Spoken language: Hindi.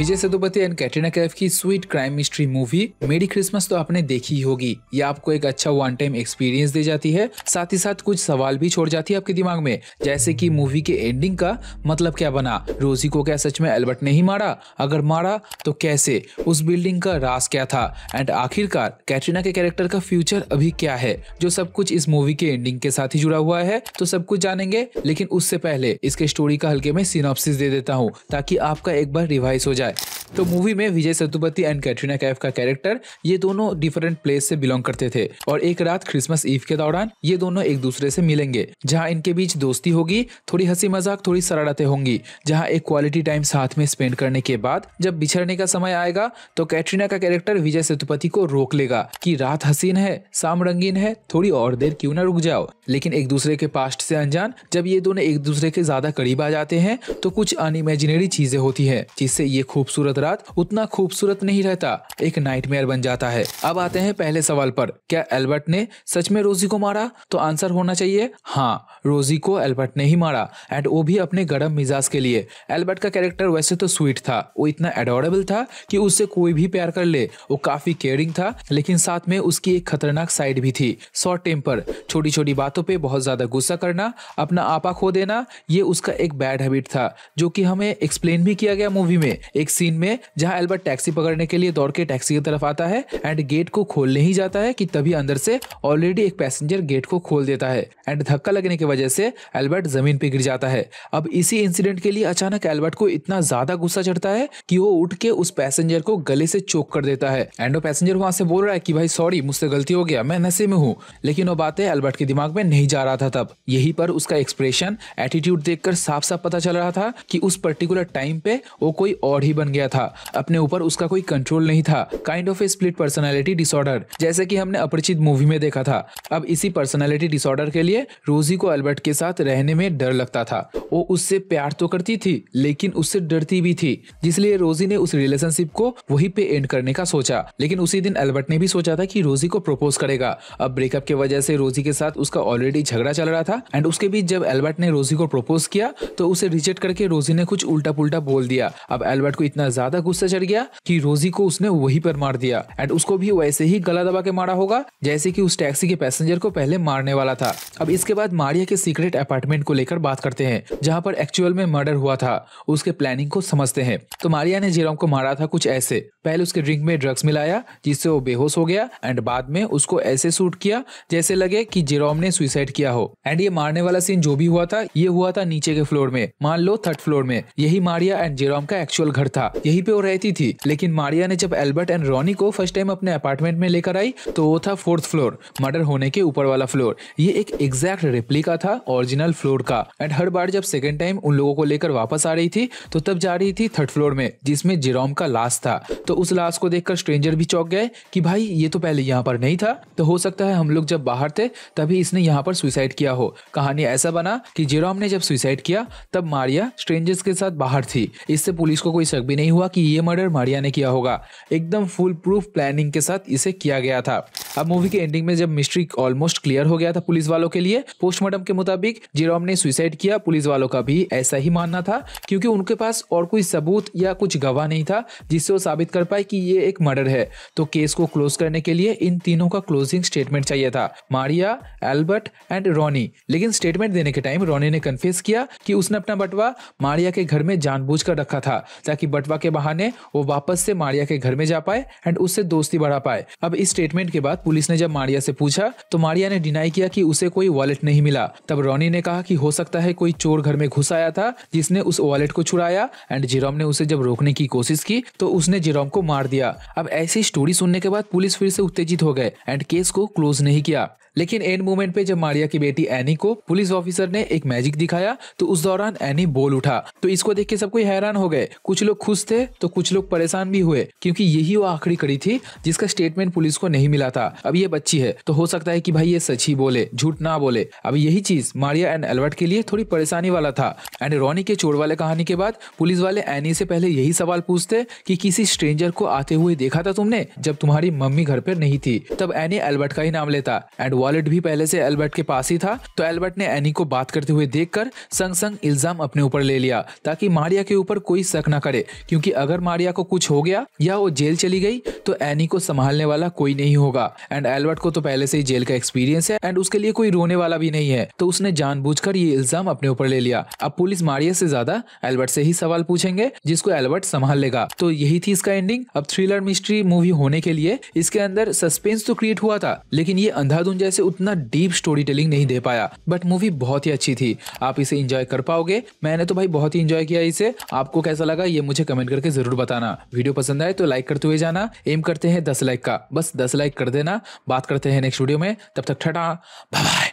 विजय सेतुपति एंड कैटरीना कैफ की sweet crime mystery movie Merry Christmas तो आपने देखी ही होगी ये आपको एक अच्छा वन टाइम एक्सपीरियंस दे जाती है साथ ही साथ कुछ सवाल भी छोड़ जाती है आपके दिमाग में जैसे की मूवी के एंडिंग का मतलब क्या बना रोजी को क्या सच में एल्बर्ट ने ही मारा अगर मारा तो कैसे उस बिल्डिंग का रास क्या था एंड आखिरकार कैटरीना के कैरेक्टर का फ्यूचर अभी क्या है जो सब कुछ इस मूवी के एंडिंग के साथ ही जुड़ा हुआ है तो सब कुछ जानेंगे लेकिन उससे पहले इसके स्टोरी का हल्के में सिनोप्सिस दे देता हूँ ताकि आपका एक बार रिवाइज हो जाए है तो मूवी में विजय सेतुपति एंड कैटरीना कैफ का कैरेक्टर ये दोनों डिफरेंट प्लेस से बिलोंग करते थे और एक रात क्रिसमस ईव के दौरान ये दोनों एक दूसरे से मिलेंगे जहाँ इनके बीच दोस्ती होगी थोड़ी हंसी मजाक थोड़ी सरारतें होंगी जहाँ एक क्वालिटी टाइम साथ में स्पेंड करने के बाद जब बिछड़ने का समय आएगा तो कैटरीना का कैरेक्टर विजय सेतुपति को रोक लेगा की रात हसीन है शाम रंगीन है थोड़ी और देर क्यूँ ना रुक जाओ लेकिन एक दूसरे के पास्ट से अनजान जब ये दोनों एक दूसरे के ज्यादा करीब आ जाते हैं तो कुछ अनइमेजिनरी चीजें होती है जिससे ये खूबसूरत रात उतना खूबसूरत नहीं रहता एक नाइटमेयर बन जाता है अब आते हैं पहले सवाल पर क्या एल्बर्ट ने सच में रोजी को मारा तो आंसर होना चाहिए हाँ रोजी को एल्बर्ट ने ही मारा एंड वो भी अपने गर्म मिजाज के लिए एल्बर्ट का कैरेक्टर वैसे तो स्वीट था वो इतना एडोरेबल था कि उससे कोई भी प्यार कर ले वो काफी केयरिंग था लेकिन साथ में उसकी एक खतरनाक साइड भी थी शॉर्ट टेम्पर छोटी छोटी बातों पे बहुत ज्यादा गुस्सा करना अपना आपा खो देना ये उसका एक बैड हैबिट था जो कि हमें एक्सप्लेन भी किया गया मूवी में एक सीन में जहां एल्बर्ट टैक्सी पकड़ने के लिए दौड़ के टैक्सी की तरफ आता है एंड गेट को खोलने ही जाता है कि तभी अंदर से ऑलरेडी एक पैसेंजर गेट को खोल देता है एंड धक्का लगने की वजह से एल्बर्ट जमीन पे गिर जाता है अब इसी इंसिडेंट के लिए अचानक एल्बर्ट को इतना ज्यादा गुस्सा चढ़ता है कि वो उठ के उस पैसेंजर को गले से चोक कर देता है एंड वो पैसेंजर वहां से बोल रहा है कि भाई सॉरी मुझसे गलती हो गया मैं नशे में हूँ लेकिन वो बातें एल्बर्ट के दिमाग में नहीं जा रहा था तब यही पर उसका एक्सप्रेशन एटीट्यूड देखकर साफ साफ पता चल रहा था कि उस पर्टिकुलर टाइम पे वो कोई और ही ही बन गया था अपने ऊपर उसका कोई कंट्रोल नहीं था kind of a split personality disorder जैसे कि हमने अपरिचित मूवी में देखा था अब इसी पर्सनैलिटी डिसऑर्डर के लिए रोजी को अल्बर्ट के साथ रहने में डर लगता था वो उससे प्यार तो करती थी लेकिन उससे डरती भी थी जिसलिए रोजी ने उस रिलेशनशिप को वही पे एंड करने का सोचा लेकिन उसी दिन अल्बर्ट ने भी सोचा था कि रोजी को प्रपोज करेगा अब ब्रेकअप के वजह से रोजी के साथ उसका ऑलरेडी झगड़ा चल रहा था एंड उसके बीच जब एल्बर्ट ने रोजी को प्रपोज किया तो उसे रिजेक्ट करके रोजी ने कुछ उल्टा पुल्टा बोल दिया अब एल्बर्ट को इतना ज्यादा गुस्सा चढ़ गया कि रोजी को उसने वहीं पर मार दिया एंड उसको भी वैसे ही गला दबा के मारा होगा जैसे कि उस टैक्सी के पैसेंजर को पहले मारने वाला था अब इसके बाद मारिया के सीक्रेट अपार्टमेंट को लेकर बात करते हैं जहाँ पर एक्चुअल में मर्डर हुआ था उसके प्लानिंग को समझते हैं तो मारिया ने जेरोम को मारा था कुछ ऐसे पहले उसके ड्रिंक में ड्रग्स मिलाया जिससे वो बेहोश हो गया एंड बाद में उसको ऐसे सूट किया जैसे लगे की जेरोम ने सुसाइड किया हो एंड ये मारने वाला सीन जो भी हुआ था ये हुआ था नीचे के फ्लोर में मान लो थर्ड फ्लोर में यही मारिया एंड जेरोम का एक्चुअल घर था यही पे वो रहती थी लेकिन मारिया ने जब एल्बर्ट एंड रॉनी को फर्स्ट टाइम अपने अपार्टमेंट में लेकर आई तो वो था फोर्थ फ्लोर मर्डर होने के ऊपर वाला फ्लोर ये एक एग्जैक्ट रिप्लिका था ओरिजिनल फ्लोर का एंड हर बार जब सेकेंड टाइम उन लोगों को लेकर वापस आ रही थी तो तब जा रही थी थर्ड फ्लोर में जिसमें जिरोम का लाश था तो उस लाश को देखकर स्ट्रेंजर भी चौक गए कि भाई ये तो पहले यहाँ पर नहीं था तो हो सकता है हम लोग जब बाहर थे तभी इसने यहाँ पर सुसाइड किया हो कहानी ऐसा बना कि जिरोम ने जब सुसाइड किया तब मारिया स्ट्रेंजर्स के साथ बाहर थी इससे पुलिस को कोई शक भी नहीं हुआ कि ये मर्डर मारिया ने किया होगा एकदम फुल प्रूफ प्लानिंग के साथ इसे किया गया था अब मूवी के एंडिंग में जब मिस्ट्री ऑलमोस्ट क्लियर हो गया था पुलिस वालों के लिए पोस्टमार्टम के मुताबिक जीरोम ने सुसाइड किया पुलिस वालों का भी ऐसा ही मानना था क्योंकि उनके पास और कोई सबूत या कुछ गवाह नहीं था जिससे वो साबित कर पाए कि ये एक मर्डर है तो केस को क्लोज करने के लिए इन तीनों का क्लोजिंग स्टेटमेंट चाहिए था मारिया एल्बर्ट एंड रोनी लेकिन स्टेटमेंट देने के टाइम रोनी ने कन्फेस किया कि उसने अपना बटवा मारिया के घर में जानबूझ कर रखा था ताकि बटवा के बहाने वो वापस से मारिया के घर में जा पाए एंड उससे दोस्ती बढ़ा पाए अब इस स्टेटमेंट के बाद पुलिस ने जब मारिया से पूछा तो मारिया ने डिनाई किया कि उसे कोई वॉलेट नहीं मिला तब रॉनी ने कहा कि हो सकता है कोई चोर घर में घुस आया था जिसने उस वॉलेट को छुड़ाया एंड जिरोम ने उसे जब रोकने की कोशिश की तो उसने जिरोम को मार दिया अब ऐसी स्टोरी सुनने के बाद पुलिस फिर से उत्तेजित हो गए एंड केस को क्लोज नहीं किया लेकिन एंड मोमेंट पे जब मारिया की बेटी एनी को पुलिस ऑफिसर ने एक मैजिक दिखाया तो उस दौरान एनी बोल उठा तो इसको देख के सब कोई हैरान हो गए कुछ लोग खुश थे तो कुछ लोग परेशान भी हुए क्योंकि यही वो आखिरी कड़ी थी जिसका स्टेटमेंट पुलिस को नहीं मिला था अब ये बच्ची है तो हो सकता है की भाई ये सच ही बोले झूठ ना बोले अब यही चीज मारिया एंड एल्बर्ट के लिए थोड़ी परेशानी वाला था एंड रोनी के चोर वाले कहानी के बाद पुलिस वाले एनी से पहले यही सवाल पूछते की किसी स्ट्रेंजर को आते हुए देखा था तुमने जब तुम्हारी मम्मी घर पर नहीं थी तब एनी एल्बर्ट का ही नाम लेता एंड वॉलेट भी पहले से एल्बर्ट के पास ही था तो एल्बर्ट ने एनी को बात करते हुए देख कर संग संग इल्जाम अपने ऊपर ले लिया ताकि मारिया के ऊपर कोई शक न करे क्यूँकी अगर मारिया को कुछ हो गया या वो जेल चली गई तो एनी को संभालने वाला कोई नहीं होगा एंड एल्बर्ट को तो पहले से ही जेल का एक्सपीरियंस है एंड उसके लिए कोई रोने वाला भी नहीं है तो उसने जानबूझकर ये इल्जाम अपने ऊपर ले लिया अब पुलिस मारिया से ज्यादा एल्बर्ट से ही सवाल पूछेंगे जिसको एल्बर्ट संभाल लेगा तो यही थी इसका एंडिंग अब थ्रिलर मिस्ट्री मूवी होने के लिए इसके अंदर सस्पेंस तो क्रिएट हुआ था लेकिन ये अंधाधुन जैसे वजह से उतना डीप स्टोरी टेलिंग नहीं दे पाया बट मूवी बहुत ही अच्छी थी आप इसे इंजॉय कर पाओगे मैंने तो भाई बहुत ही इंजॉय किया इसे आपको कैसा लगा ये मुझे कमेंट करके जरूर बताना वीडियो पसंद आए तो लाइक करते हुए जाना एम करते हैं दस लाइक का बस दस लाइक कर देना बात करते हैं नेक्स्ट वीडियो में तब तक ठटा बाय